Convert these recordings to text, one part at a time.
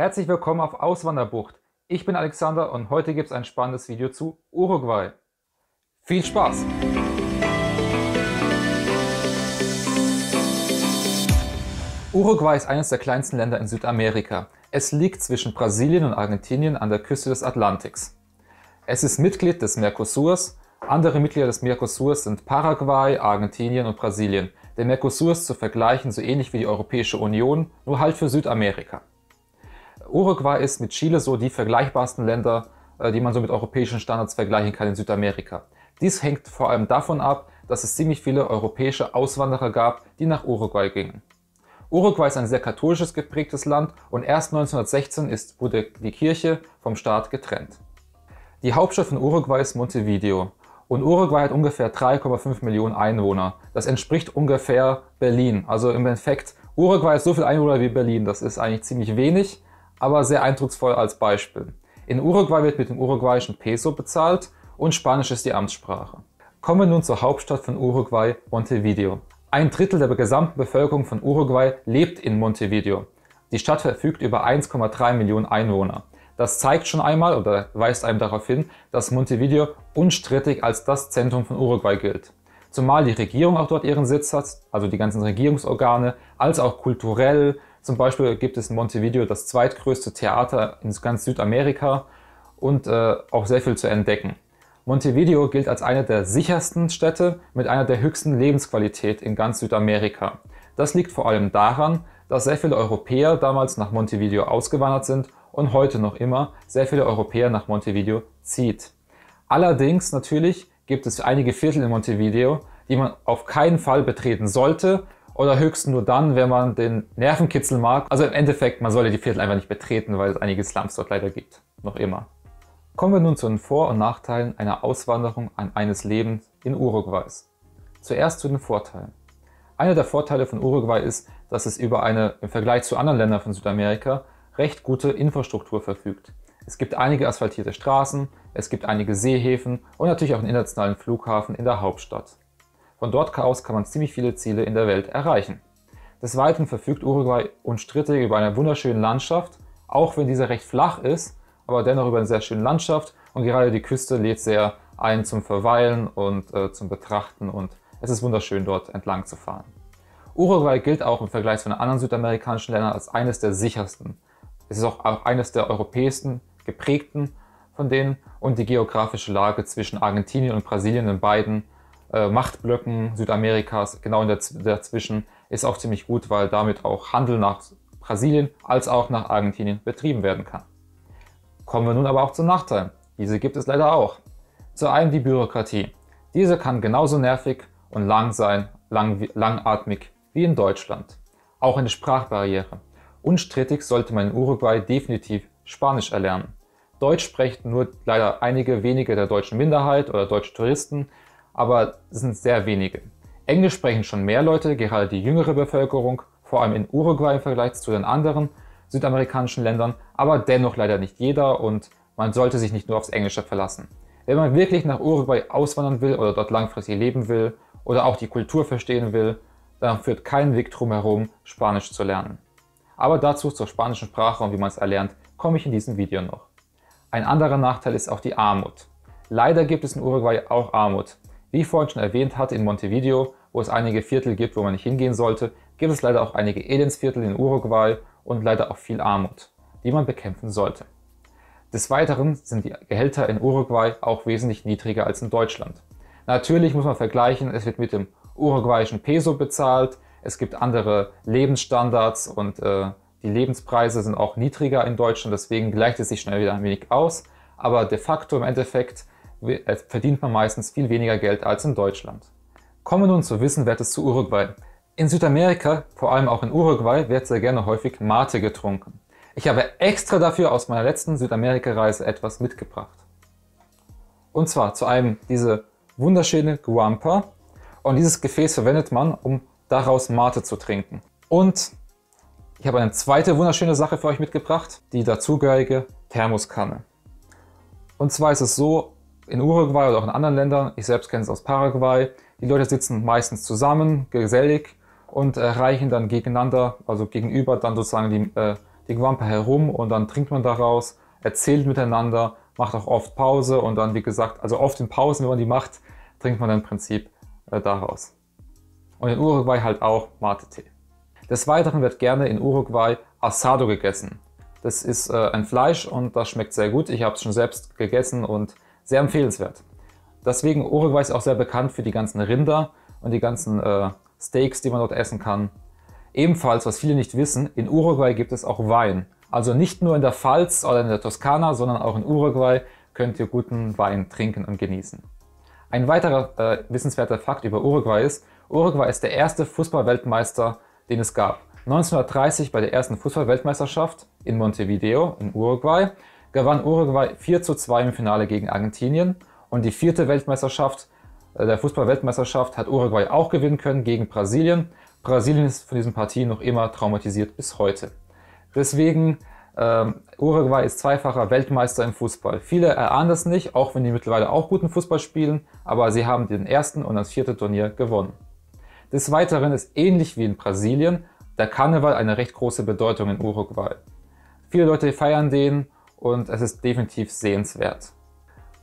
Herzlich willkommen auf Auswanderbucht. Ich bin Alexander und heute gibt es ein spannendes Video zu Uruguay. Viel Spaß! Uruguay ist eines der kleinsten Länder in Südamerika. Es liegt zwischen Brasilien und Argentinien an der Küste des Atlantiks. Es ist Mitglied des Mercosurs. Andere Mitglieder des Mercosurs sind Paraguay, Argentinien und Brasilien. Der Mercosur ist zu vergleichen so ähnlich wie die Europäische Union, nur halt für Südamerika. Uruguay ist mit Chile so die vergleichbarsten Länder, äh, die man so mit europäischen Standards vergleichen kann in Südamerika. Dies hängt vor allem davon ab, dass es ziemlich viele europäische Auswanderer gab, die nach Uruguay gingen. Uruguay ist ein sehr katholisches geprägtes Land und erst 1916 ist, wurde die Kirche vom Staat getrennt. Die Hauptstadt von Uruguay ist Montevideo und Uruguay hat ungefähr 3,5 Millionen Einwohner. Das entspricht ungefähr Berlin. Also im Endeffekt, Uruguay hat so viele Einwohner wie Berlin. Das ist eigentlich ziemlich wenig, aber sehr eindrucksvoll als Beispiel. In Uruguay wird mit dem uruguayischen Peso bezahlt und Spanisch ist die Amtssprache. Kommen wir nun zur Hauptstadt von Uruguay, Montevideo. Ein Drittel der gesamten Bevölkerung von Uruguay lebt in Montevideo. Die Stadt verfügt über 1,3 Millionen Einwohner. Das zeigt schon einmal oder weist einem darauf hin, dass Montevideo unstrittig als das Zentrum von Uruguay gilt. Zumal die Regierung auch dort ihren Sitz hat, also die ganzen Regierungsorgane, als auch kulturell, zum Beispiel gibt es in Montevideo das zweitgrößte Theater in ganz Südamerika und äh, auch sehr viel zu entdecken. Montevideo gilt als eine der sichersten Städte mit einer der höchsten Lebensqualität in ganz Südamerika. Das liegt vor allem daran, dass sehr viele Europäer damals nach Montevideo ausgewandert sind und heute noch immer sehr viele Europäer nach Montevideo zieht. Allerdings natürlich gibt es einige Viertel in Montevideo, die man auf keinen Fall betreten sollte, oder höchstens nur dann, wenn man den Nervenkitzel mag. Also im Endeffekt, man soll die Viertel einfach nicht betreten, weil es einige Slums dort leider gibt. Noch immer. Kommen wir nun zu den Vor- und Nachteilen einer Auswanderung an eines Lebens in Uruguays. Zuerst zu den Vorteilen. Einer der Vorteile von Uruguay ist, dass es über eine im Vergleich zu anderen Ländern von Südamerika recht gute Infrastruktur verfügt. Es gibt einige asphaltierte Straßen, es gibt einige Seehäfen und natürlich auch einen internationalen Flughafen in der Hauptstadt. Von dort aus kann man ziemlich viele Ziele in der Welt erreichen. Des Weiteren verfügt Uruguay unstrittig über eine wunderschöne Landschaft, auch wenn diese recht flach ist, aber dennoch über eine sehr schöne Landschaft und gerade die Küste lädt sehr ein zum Verweilen und äh, zum Betrachten und es ist wunderschön dort entlang zu fahren. Uruguay gilt auch im Vergleich zu den anderen südamerikanischen Ländern als eines der sichersten. Es ist auch, eines der europäischsten, geprägten von denen und die geografische Lage zwischen Argentinien und Brasilien in beiden äh, Machtblöcken Südamerikas, genau in der, dazwischen, ist auch ziemlich gut, weil damit auch Handel nach Brasilien als auch nach Argentinien betrieben werden kann. Kommen wir nun aber auch zu Nachteilen. Diese gibt es leider auch. Zu einem die Bürokratie. Diese kann genauso nervig und lang sein, lang, langatmig wie in Deutschland. Auch eine Sprachbarriere. Unstrittig sollte man in Uruguay definitiv Spanisch erlernen. Deutsch sprechen nur leider einige wenige der deutschen Minderheit oder deutsche Touristen aber es sind sehr wenige. Englisch sprechen schon mehr Leute, gerade die jüngere Bevölkerung, vor allem in Uruguay im Vergleich zu den anderen südamerikanischen Ländern, aber dennoch leider nicht jeder und man sollte sich nicht nur aufs Englische verlassen. Wenn man wirklich nach Uruguay auswandern will oder dort langfristig leben will oder auch die Kultur verstehen will, dann führt kein Weg drum herum, Spanisch zu lernen. Aber dazu zur spanischen Sprache und wie man es erlernt, komme ich in diesem Video noch. Ein anderer Nachteil ist auch die Armut. Leider gibt es in Uruguay auch Armut, wie ich vorhin schon erwähnt hatte, in Montevideo, wo es einige Viertel gibt, wo man nicht hingehen sollte, gibt es leider auch einige Elendsviertel in Uruguay und leider auch viel Armut, die man bekämpfen sollte. Des Weiteren sind die Gehälter in Uruguay auch wesentlich niedriger als in Deutschland. Natürlich muss man vergleichen, es wird mit dem uruguayischen Peso bezahlt, es gibt andere Lebensstandards und äh, die Lebenspreise sind auch niedriger in Deutschland, deswegen gleicht es sich schnell wieder ein wenig aus. Aber de facto im Endeffekt äh, verdient man meistens viel weniger Geld als in Deutschland. Kommen wir nun zu Wissenwertes zu Uruguay. In Südamerika, vor allem auch in Uruguay, wird sehr gerne häufig Mate getrunken. Ich habe extra dafür aus meiner letzten Südamerika-Reise etwas mitgebracht. Und zwar zu einem diese wunderschöne Guampa. Und dieses Gefäß verwendet man, um daraus Mate zu trinken. Und ich habe eine zweite wunderschöne Sache für euch mitgebracht, die dazugehörige Thermoskanne. Und zwar ist es so, in Uruguay oder auch in anderen Ländern, ich selbst kenne es aus Paraguay, die Leute sitzen meistens zusammen, gesellig und äh, reichen dann gegeneinander, also gegenüber dann sozusagen die, äh, die Guampa herum und dann trinkt man daraus, erzählt miteinander, macht auch oft Pause und dann, wie gesagt, also oft in Pausen, wenn man die macht, trinkt man dann im Prinzip äh, daraus. Und in Uruguay halt auch Mate-Tee. Des Weiteren wird gerne in Uruguay Asado gegessen. Das ist äh, ein Fleisch und das schmeckt sehr gut. Ich habe es schon selbst gegessen und sehr empfehlenswert. Deswegen Uruguay ist auch sehr bekannt für die ganzen Rinder und die ganzen äh, Steaks, die man dort essen kann. Ebenfalls, was viele nicht wissen, in Uruguay gibt es auch Wein. Also nicht nur in der Pfalz oder in der Toskana, sondern auch in Uruguay könnt ihr guten Wein trinken und genießen. Ein weiterer äh, wissenswerter Fakt über Uruguay ist, Uruguay ist der erste Fußballweltmeister, den es gab. 1930 bei der ersten Fußballweltmeisterschaft in Montevideo in Uruguay gewann Uruguay 4 zu 2 im Finale gegen Argentinien und die vierte Weltmeisterschaft äh, der Fußballweltmeisterschaft hat Uruguay auch gewinnen können gegen Brasilien. Brasilien ist von diesen Partien noch immer traumatisiert bis heute. Deswegen, ähm, Uruguay ist zweifacher Weltmeister im Fußball. Viele erahnen das nicht, auch wenn die mittlerweile auch guten Fußball spielen, aber sie haben den ersten und das vierte Turnier gewonnen. Des Weiteren ist ähnlich wie in Brasilien der Karneval eine recht große Bedeutung in Uruguay. Viele Leute feiern den und es ist definitiv sehenswert.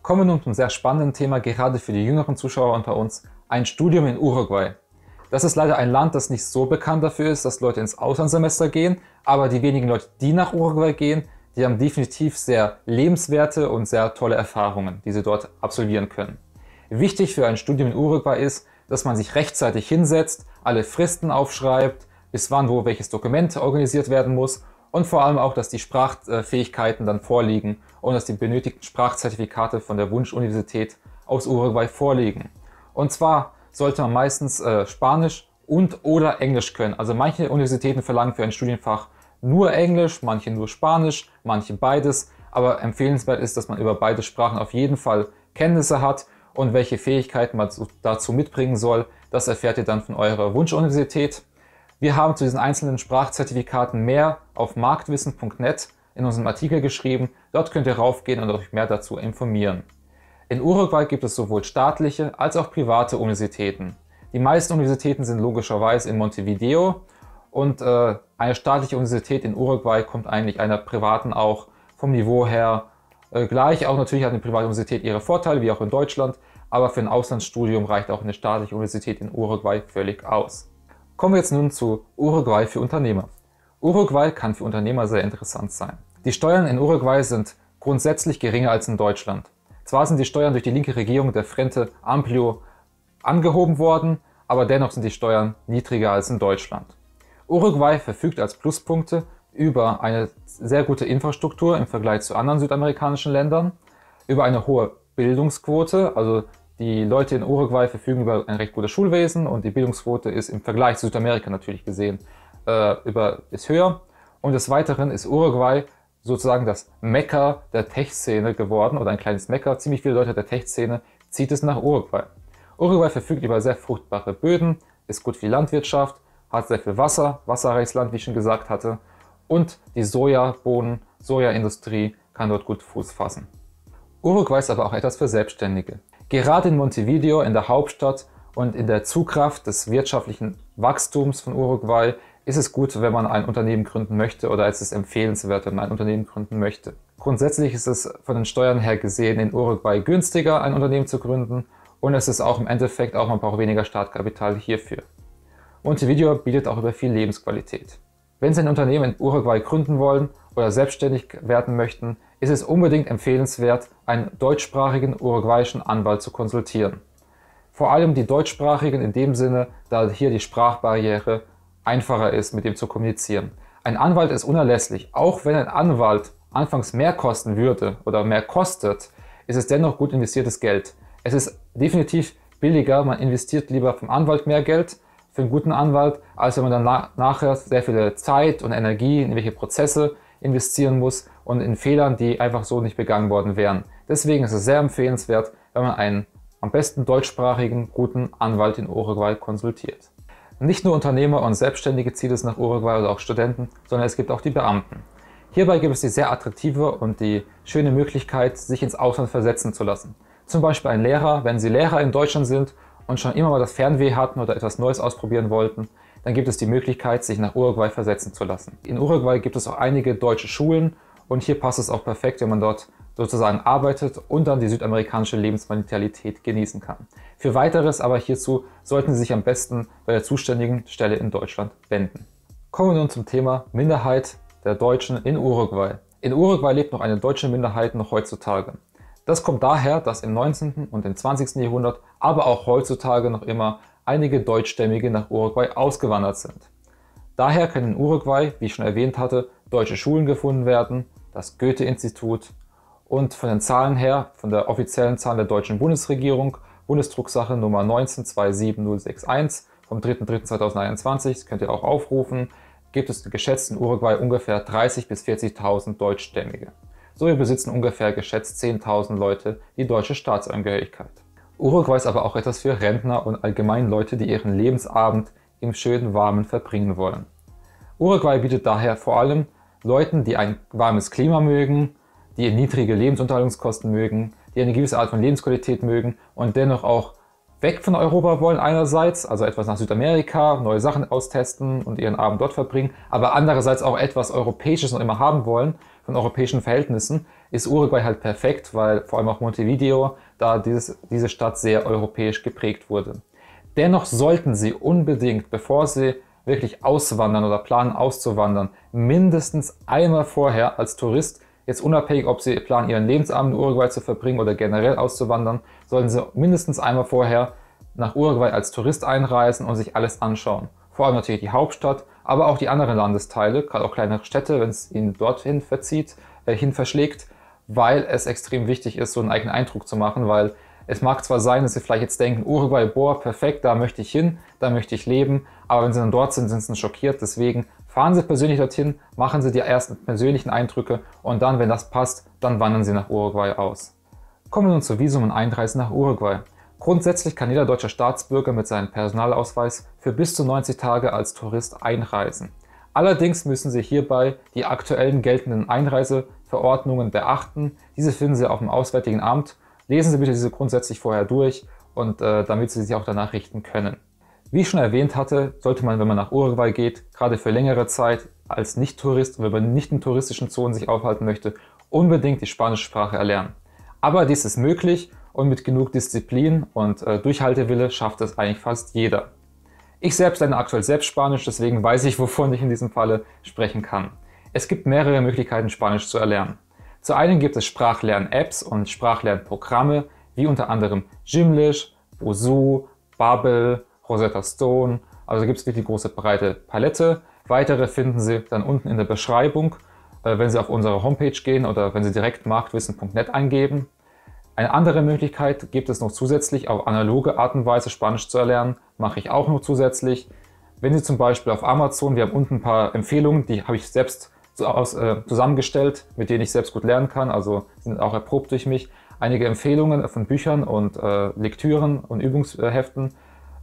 Kommen wir nun zum sehr spannenden Thema, gerade für die jüngeren Zuschauer unter uns, ein Studium in Uruguay. Das ist leider ein Land, das nicht so bekannt dafür ist, dass Leute ins Auslandssemester gehen, aber die wenigen Leute, die nach Uruguay gehen, die haben definitiv sehr lebenswerte und sehr tolle Erfahrungen, die sie dort absolvieren können. Wichtig für ein Studium in Uruguay ist, dass man sich rechtzeitig hinsetzt, alle Fristen aufschreibt, bis wann wo welches Dokument organisiert werden muss und vor allem auch, dass die Sprachfähigkeiten dann vorliegen und dass die benötigten Sprachzertifikate von der Wunschuniversität aus Uruguay vorliegen. Und zwar sollte man meistens äh, Spanisch und oder Englisch können. Also manche Universitäten verlangen für ein Studienfach nur Englisch, manche nur Spanisch, manche beides. Aber empfehlenswert ist, dass man über beide Sprachen auf jeden Fall Kenntnisse hat und welche Fähigkeiten man dazu mitbringen soll. Das erfährt ihr dann von eurer Wunschuniversität. Wir haben zu diesen einzelnen Sprachzertifikaten mehr auf marktwissen.net in unserem Artikel geschrieben. Dort könnt ihr raufgehen und euch mehr dazu informieren. In Uruguay gibt es sowohl staatliche als auch private Universitäten. Die meisten Universitäten sind logischerweise in Montevideo und äh, eine staatliche Universität in Uruguay kommt eigentlich einer privaten auch vom Niveau her äh, gleich. Auch natürlich hat eine private Universität ihre Vorteile, wie auch in Deutschland, aber für ein Auslandsstudium reicht auch eine staatliche Universität in Uruguay völlig aus. Kommen wir jetzt nun zu Uruguay für Unternehmer. Uruguay kann für Unternehmer sehr interessant sein. Die Steuern in Uruguay sind grundsätzlich geringer als in Deutschland. Zwar sind die Steuern durch die linke Regierung der Frente Amplio angehoben worden, aber dennoch sind die Steuern niedriger als in Deutschland. Uruguay verfügt als Pluspunkte über eine sehr gute Infrastruktur im Vergleich zu anderen südamerikanischen Ländern, über eine hohe Bildungsquote, also die Leute in Uruguay verfügen über ein recht gutes Schulwesen und die Bildungsquote ist im Vergleich zu Südamerika natürlich gesehen äh, über, ist höher. Und des Weiteren ist Uruguay sozusagen das Mekka der Tech-Szene geworden oder ein kleines Mekka. Ziemlich viele Leute der Tech-Szene zieht es nach Uruguay. Uruguay verfügt über sehr fruchtbare Böden, ist gut für Landwirtschaft, hat sehr viel Wasser, wasserreiches Land, wie ich schon gesagt hatte, und die Sojabohnen, Sojaindustrie kann dort gut Fuß fassen. Uruguay ist aber auch etwas für Selbstständige. Gerade in Montevideo, in der Hauptstadt und in der Zugkraft des wirtschaftlichen Wachstums von Uruguay ist es gut, wenn man ein Unternehmen gründen möchte oder ist es empfehlenswert, wenn man ein Unternehmen gründen möchte. Grundsätzlich ist es von den Steuern her gesehen in Uruguay günstiger, ein Unternehmen zu gründen und es ist auch im Endeffekt auch, man braucht weniger Startkapital hierfür. Montevideo bietet auch über viel Lebensqualität. Wenn Sie ein Unternehmen in Uruguay gründen wollen oder selbstständig werden möchten, ist es unbedingt empfehlenswert, einen deutschsprachigen uruguayischen Anwalt zu konsultieren. Vor allem die Deutschsprachigen in dem Sinne, da hier die Sprachbarriere einfacher ist, mit ihm zu kommunizieren. Ein Anwalt ist unerlässlich. Auch wenn ein Anwalt anfangs mehr kosten würde oder mehr kostet, ist es dennoch gut investiertes Geld. Es ist definitiv billiger, man investiert lieber vom Anwalt mehr Geld für einen guten Anwalt, als wenn man dann nachher sehr viel Zeit und Energie in welche Prozesse investieren muss und in Fehlern, die einfach so nicht begangen worden wären. Deswegen ist es sehr empfehlenswert, wenn man einen am besten deutschsprachigen, guten Anwalt in Uruguay konsultiert. Nicht nur Unternehmer und Selbstständige zieht es nach Uruguay oder auch Studenten, sondern es gibt auch die Beamten. Hierbei gibt es die sehr attraktive und die schöne Möglichkeit, sich ins Ausland versetzen zu lassen. Zum Beispiel ein Lehrer, wenn Sie Lehrer in Deutschland sind und schon immer mal das Fernweh hatten oder etwas Neues ausprobieren wollten, dann gibt es die Möglichkeit, sich nach Uruguay versetzen zu lassen. In Uruguay gibt es auch einige deutsche Schulen und hier passt es auch perfekt, wenn man dort sozusagen arbeitet und dann die südamerikanische Lebensmentalität genießen kann. Für weiteres aber hierzu sollten Sie sich am besten bei der zuständigen Stelle in Deutschland wenden. Kommen wir nun zum Thema Minderheit der Deutschen in Uruguay. In Uruguay lebt noch eine deutsche Minderheit noch heutzutage. Das kommt daher, dass im 19. und im 20. Jahrhundert, aber auch heutzutage noch immer einige Deutschstämmige nach Uruguay ausgewandert sind. Daher können in Uruguay, wie ich schon erwähnt hatte, deutsche Schulen gefunden werden, das Goethe-Institut und von den Zahlen her, von der offiziellen Zahl der deutschen Bundesregierung, Bundesdrucksache Nummer 1927061 vom 3.3.2021, das könnt ihr auch aufrufen, gibt es geschätzt in Uruguay ungefähr 30.000 bis 40.000 Deutschstämmige. So besitzen ungefähr geschätzt 10.000 Leute die deutsche Staatsangehörigkeit. Uruguay ist aber auch etwas für Rentner und allgemein Leute, die ihren Lebensabend im schönen Warmen verbringen wollen. Uruguay bietet daher vor allem Leuten, die ein warmes Klima mögen, die niedrige Lebensunterhaltungskosten mögen, die eine gewisse Art von Lebensqualität mögen und dennoch auch weg von Europa wollen einerseits, also etwas nach Südamerika, neue Sachen austesten und ihren Abend dort verbringen, aber andererseits auch etwas Europäisches noch immer haben wollen von europäischen Verhältnissen, ist Uruguay halt perfekt, weil vor allem auch Montevideo, da dieses, diese Stadt sehr europäisch geprägt wurde. Dennoch sollten Sie unbedingt, bevor Sie wirklich auswandern oder planen auszuwandern, mindestens einmal vorher als Tourist, jetzt unabhängig, ob Sie planen, Ihren Lebensabend in Uruguay zu verbringen oder generell auszuwandern, sollten Sie mindestens einmal vorher nach Uruguay als Tourist einreisen und sich alles anschauen. Vor allem natürlich die Hauptstadt, aber auch die anderen Landesteile, gerade auch kleinere Städte, wenn es Ihnen dorthin verzieht, äh, hin verschlägt, weil es extrem wichtig ist, so einen eigenen Eindruck zu machen, weil es mag zwar sein, dass sie vielleicht jetzt denken, Uruguay, boah, perfekt, da möchte ich hin, da möchte ich leben, aber wenn sie dann dort sind, sind sie schockiert. Deswegen fahren sie persönlich dorthin, machen sie die ersten persönlichen Eindrücke und dann, wenn das passt, dann wandern sie nach Uruguay aus. Kommen wir nun zu Visum und Einreisen nach Uruguay. Grundsätzlich kann jeder deutsche Staatsbürger mit seinem Personalausweis für bis zu 90 Tage als Tourist einreisen. Allerdings müssen Sie hierbei die aktuellen geltenden Einreise- Verordnungen beachten. Diese finden Sie auf dem Auswärtigen Amt. Lesen Sie bitte diese grundsätzlich vorher durch und äh, damit Sie sich auch danach richten können. Wie ich schon erwähnt hatte, sollte man, wenn man nach Uruguay geht, gerade für längere Zeit als Nicht-Tourist und wenn man nicht in touristischen Zonen sich aufhalten möchte, unbedingt die spanische Sprache erlernen. Aber dies ist möglich und mit genug Disziplin und äh, Durchhaltewille schafft es eigentlich fast jeder. Ich selbst lerne aktuell selbst Spanisch, deswegen weiß ich, wovon ich in diesem Falle sprechen kann. Es gibt mehrere Möglichkeiten, Spanisch zu erlernen. Zu einem gibt es Sprachlern-Apps und Sprachlernprogramme, wie unter anderem Gymlish, Bosu, Babbel, Rosetta Stone. Also gibt es wirklich große breite Palette. Weitere finden Sie dann unten in der Beschreibung, äh, wenn Sie auf unsere Homepage gehen oder wenn Sie direkt marktwissen.net eingeben. Eine andere Möglichkeit gibt es noch zusätzlich, auf analoge Art und Weise Spanisch zu erlernen. Mache ich auch noch zusätzlich. Wenn Sie zum Beispiel auf Amazon, wir haben unten ein paar Empfehlungen, die habe ich selbst aus, äh, zusammengestellt, mit denen ich selbst gut lernen kann, also sind auch erprobt durch mich. Einige Empfehlungen von Büchern und äh, Lektüren und Übungsheften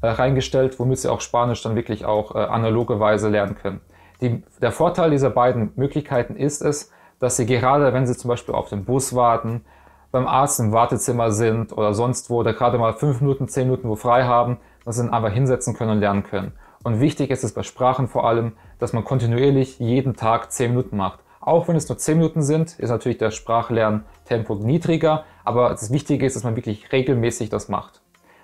äh, reingestellt, womit sie auch Spanisch dann wirklich auch äh, analoge Weise lernen können. Die, der Vorteil dieser beiden Möglichkeiten ist es, dass sie gerade, wenn sie zum Beispiel auf den Bus warten, beim Arzt im Wartezimmer sind oder sonst wo, da gerade mal fünf Minuten, zehn Minuten wo frei haben, dass sie dann einfach hinsetzen können und lernen können. Und wichtig ist es bei Sprachen vor allem, dass man kontinuierlich jeden Tag 10 Minuten macht. Auch wenn es nur 10 Minuten sind, ist natürlich der Sprachlerntempo niedriger, aber das Wichtige ist, dass man wirklich regelmäßig das macht.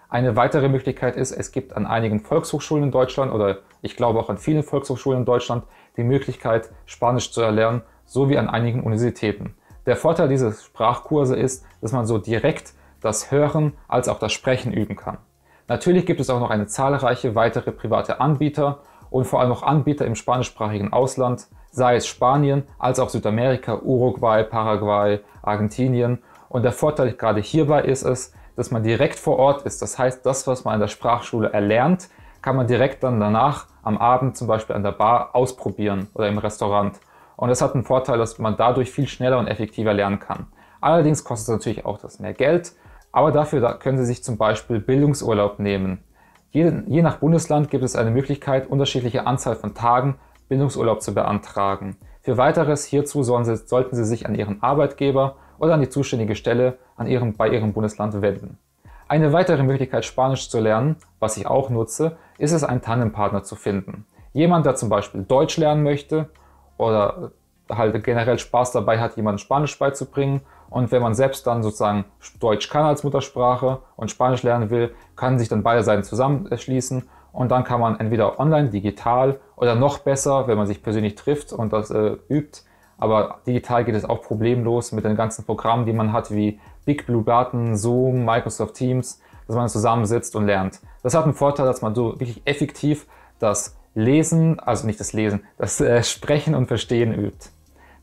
Eine weitere Möglichkeit ist, es gibt an einigen Volkshochschulen in Deutschland oder ich glaube auch an vielen Volkshochschulen in Deutschland die Möglichkeit, Spanisch zu erlernen, so wie an einigen Universitäten. Der Vorteil dieser Sprachkurse ist, dass man so direkt das Hören als auch das Sprechen üben kann. Natürlich gibt es auch noch eine zahlreiche weitere private Anbieter, und vor allem auch Anbieter im spanischsprachigen Ausland, sei es Spanien als auch Südamerika, Uruguay, Paraguay, Argentinien. Und der Vorteil gerade hierbei ist es, dass man direkt vor Ort ist. Das heißt, das, was man in der Sprachschule erlernt, kann man direkt dann danach am Abend zum Beispiel an der Bar ausprobieren oder im Restaurant. Und das hat einen Vorteil, dass man dadurch viel schneller und effektiver lernen kann. Allerdings kostet es natürlich auch das mehr Geld, aber dafür können Sie sich zum Beispiel Bildungsurlaub nehmen Je, je nach Bundesland gibt es eine Möglichkeit, unterschiedliche Anzahl von Tagen Bindungsurlaub zu beantragen. Für weiteres hierzu Sie, sollten Sie sich an Ihren Arbeitgeber oder an die zuständige Stelle an ihrem, bei Ihrem Bundesland wenden. Eine weitere Möglichkeit, Spanisch zu lernen, was ich auch nutze, ist es, einen Tandempartner zu finden. Jemand, der zum Beispiel Deutsch lernen möchte oder halt generell Spaß dabei hat, jemanden Spanisch beizubringen und wenn man selbst dann sozusagen Deutsch kann als Muttersprache und Spanisch lernen will, kann sich dann beide Seiten zusammenschließen und dann kann man entweder online, digital oder noch besser, wenn man sich persönlich trifft und das äh, übt. Aber digital geht es auch problemlos mit den ganzen Programmen, die man hat, wie Big Blue Button, Zoom, Microsoft Teams, dass man zusammensitzt und lernt. Das hat einen Vorteil, dass man so wirklich effektiv das Lesen, also nicht das Lesen, das äh, Sprechen und Verstehen übt.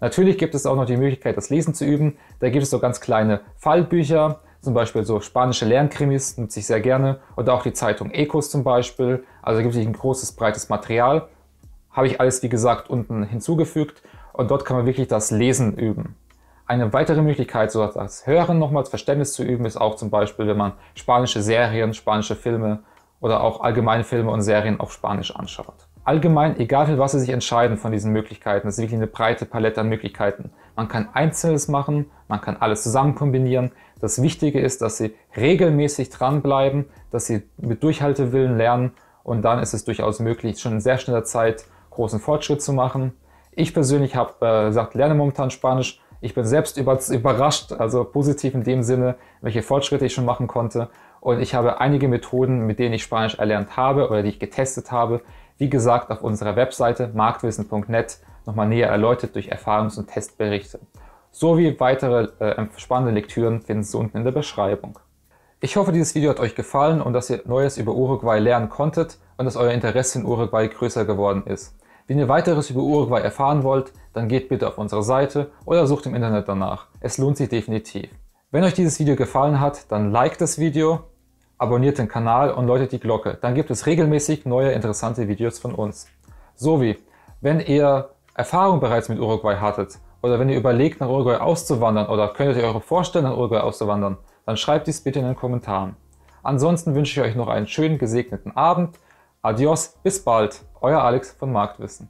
Natürlich gibt es auch noch die Möglichkeit, das Lesen zu üben. Da gibt es so ganz kleine Fallbücher, zum Beispiel so spanische Lernkrimis, nutze ich sehr gerne. Oder auch die Zeitung Ecos zum Beispiel. Also da gibt es ein großes, breites Material. Habe ich alles, wie gesagt, unten hinzugefügt. Und dort kann man wirklich das Lesen üben. Eine weitere Möglichkeit, so das Hören nochmals Verständnis zu üben, ist auch zum Beispiel, wenn man spanische Serien, spanische Filme oder auch allgemeine Filme und Serien auf Spanisch anschaut allgemein, egal für was Sie sich entscheiden von diesen Möglichkeiten, das ist wirklich eine breite Palette an Möglichkeiten. Man kann Einzelnes machen, man kann alles zusammen kombinieren. Das Wichtige ist, dass Sie regelmäßig dranbleiben, dass Sie mit Durchhaltewillen lernen und dann ist es durchaus möglich, schon in sehr schneller Zeit großen Fortschritt zu machen. Ich persönlich habe äh, gesagt, lerne momentan Spanisch. Ich bin selbst überrascht, also positiv in dem Sinne, welche Fortschritte ich schon machen konnte. Und ich habe einige Methoden, mit denen ich Spanisch erlernt habe oder die ich getestet habe, wie gesagt, auf unserer Webseite marktwissen.net nochmal näher erläutert durch Erfahrungs- und Testberichte. Sowie weitere äh, spannende Lektüren finden Sie unten in der Beschreibung. Ich hoffe, dieses Video hat euch gefallen und dass ihr Neues über Uruguay lernen konntet und dass euer Interesse in Uruguay größer geworden ist. Wenn ihr weiteres über Uruguay erfahren wollt, dann geht bitte auf unsere Seite oder sucht im Internet danach. Es lohnt sich definitiv. Wenn euch dieses Video gefallen hat, dann liked das Video, abonniert den Kanal und läutet die Glocke. Dann gibt es regelmäßig neue interessante Videos von uns. So wie, wenn ihr Erfahrung bereits mit Uruguay hattet oder wenn ihr überlegt, nach Uruguay auszuwandern oder könntet ihr euch vorstellen, nach Uruguay auszuwandern, dann schreibt dies bitte in den Kommentaren. Ansonsten wünsche ich euch noch einen schönen gesegneten Abend. Adios, bis bald, euer Alex von Marktwissen.